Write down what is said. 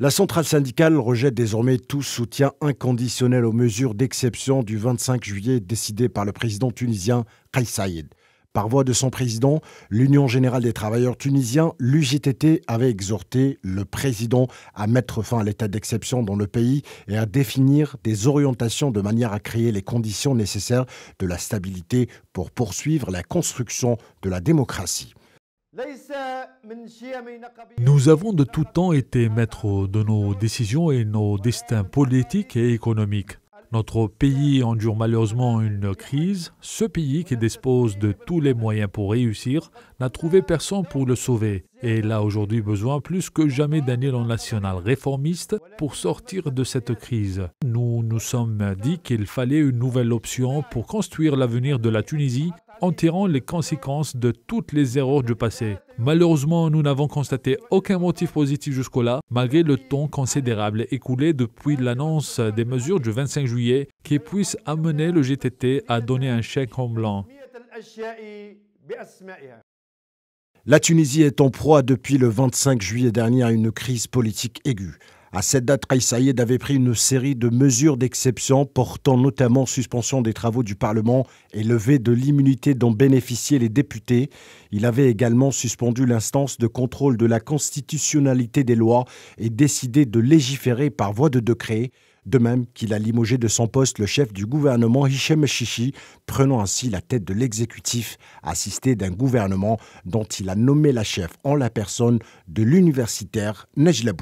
La centrale syndicale rejette désormais tout soutien inconditionnel aux mesures d'exception du 25 juillet décidées par le président tunisien Kais Saïd. Par voie de son président, l'Union générale des travailleurs tunisiens, l'UJTT, avait exhorté le président à mettre fin à l'état d'exception dans le pays et à définir des orientations de manière à créer les conditions nécessaires de la stabilité pour poursuivre la construction de la démocratie. Nous avons de tout temps été maîtres de nos décisions et nos destins politiques et économiques. Notre pays endure malheureusement une crise. Ce pays qui dispose de tous les moyens pour réussir n'a trouvé personne pour le sauver. Et il a aujourd'hui besoin plus que jamais d'un élan national réformiste pour sortir de cette crise. Nous nous sommes dit qu'il fallait une nouvelle option pour construire l'avenir de la Tunisie en tirant les conséquences de toutes les erreurs du passé. Malheureusement, nous n'avons constaté aucun motif positif jusque-là, malgré le temps considérable écoulé depuis l'annonce des mesures du 25 juillet qui puissent amener le GTT à donner un chèque en blanc. La Tunisie est en proie depuis le 25 juillet dernier à une crise politique aiguë. À cette date, Kais avait pris une série de mesures d'exception portant notamment suspension des travaux du Parlement et levée de l'immunité dont bénéficiaient les députés. Il avait également suspendu l'instance de contrôle de la constitutionnalité des lois et décidé de légiférer par voie de décret. De même qu'il a limogé de son poste le chef du gouvernement Hichem Chichi, prenant ainsi la tête de l'exécutif, assisté d'un gouvernement dont il a nommé la chef en la personne de l'universitaire Najla